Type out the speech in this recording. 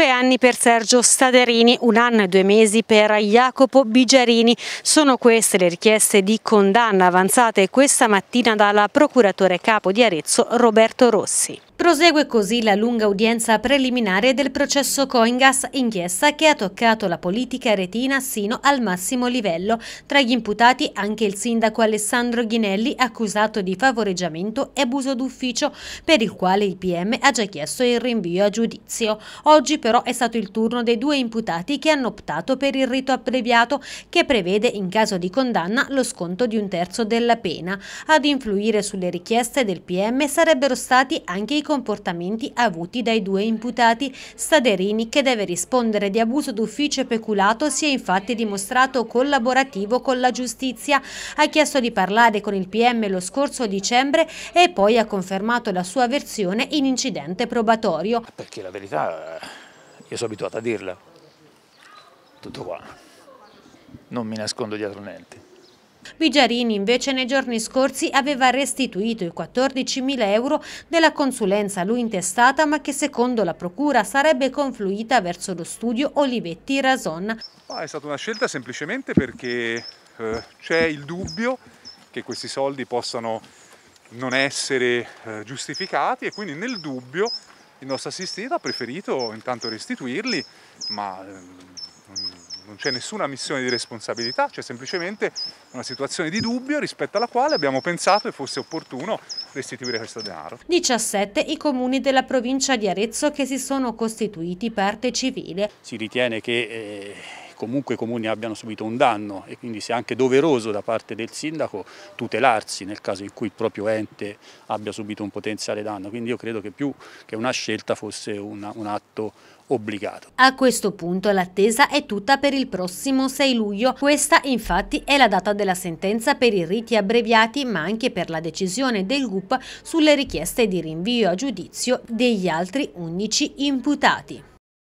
due anni per Sergio Staderini, un anno e due mesi per Jacopo Bigiarini. Sono queste le richieste di condanna avanzate questa mattina dalla procuratore capo di Arezzo Roberto Rossi. Prosegue così la lunga udienza preliminare del processo Coingas, inchiesta che ha toccato la politica retina sino al massimo livello. Tra gli imputati anche il sindaco Alessandro Ghinelli, accusato di favoreggiamento e abuso d'ufficio, per il quale il PM ha già chiesto il rinvio a giudizio. Oggi però è stato il turno dei due imputati che hanno optato per il rito abbreviato, che prevede in caso di condanna lo sconto di un terzo della pena. Ad influire sulle richieste del PM sarebbero stati anche i comportamenti avuti dai due imputati. Staderini, che deve rispondere di abuso d'ufficio e peculato, si è infatti dimostrato collaborativo con la giustizia. Ha chiesto di parlare con il PM lo scorso dicembre e poi ha confermato la sua versione in incidente probatorio. Perché la verità eh, io sono abituato a dirla, tutto qua, non mi nascondo dietro niente. Bigiarini invece nei giorni scorsi aveva restituito i 14.000 euro della consulenza a lui intestata ma che secondo la procura sarebbe confluita verso lo studio Olivetti-Rason. È stata una scelta semplicemente perché eh, c'è il dubbio che questi soldi possano non essere eh, giustificati e quindi nel dubbio il nostro assistito ha preferito intanto restituirli ma eh, non c'è nessuna missione di responsabilità, c'è semplicemente una situazione di dubbio rispetto alla quale abbiamo pensato e fosse opportuno restituire questo denaro. 17 i comuni della provincia di Arezzo che si sono costituiti parte civile. Si ritiene che... Eh comunque i comuni abbiano subito un danno e quindi sia anche doveroso da parte del sindaco tutelarsi nel caso in cui il proprio ente abbia subito un potenziale danno. Quindi io credo che più che una scelta fosse una, un atto obbligato. A questo punto l'attesa è tutta per il prossimo 6 luglio. Questa infatti è la data della sentenza per i riti abbreviati ma anche per la decisione del GUP sulle richieste di rinvio a giudizio degli altri 11 imputati.